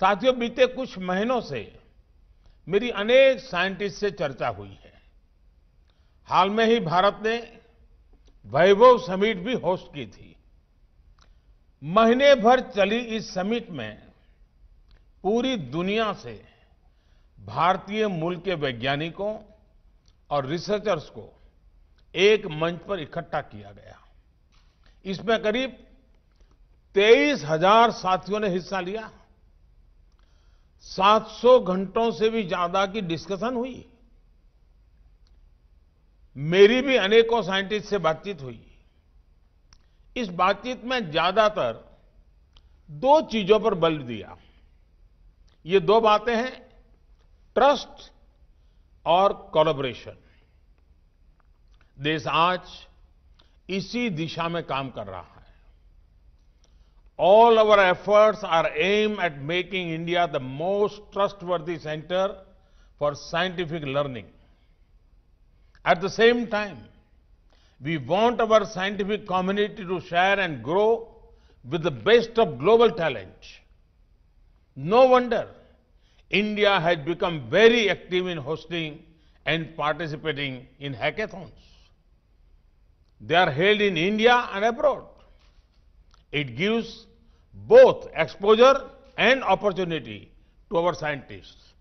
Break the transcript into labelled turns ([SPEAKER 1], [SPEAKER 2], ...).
[SPEAKER 1] साथियों बीते कुछ महीनों से मेरी अनेक साइंटिस्ट से चर्चा हुई है हाल में ही भारत ने वैभव समिट भी होस्ट की थी महीने भर चली इस समिट में पूरी दुनिया से भारतीय मूल के वैज्ञानिकों और रिसर्चर्स को एक मंच पर इकट्ठा किया गया इसमें करीब तेईस हजार साथियों ने हिस्सा लिया 700 घंटों से भी ज्यादा की डिस्कशन हुई मेरी भी अनेकों साइंटिस्ट से बातचीत हुई इस बातचीत में ज्यादातर दो चीजों पर बल दिया ये दो बातें हैं ट्रस्ट और कोलोबरेशन देश आज इसी दिशा में काम कर रहा है all our efforts are aimed at making India the most trustworthy center for scientific learning. At the same time, we want our scientific community to share and grow with the best of global talent. No wonder India has become very active in hosting and participating in hackathons. They are held in India and abroad. It gives both exposure and opportunity to our scientists.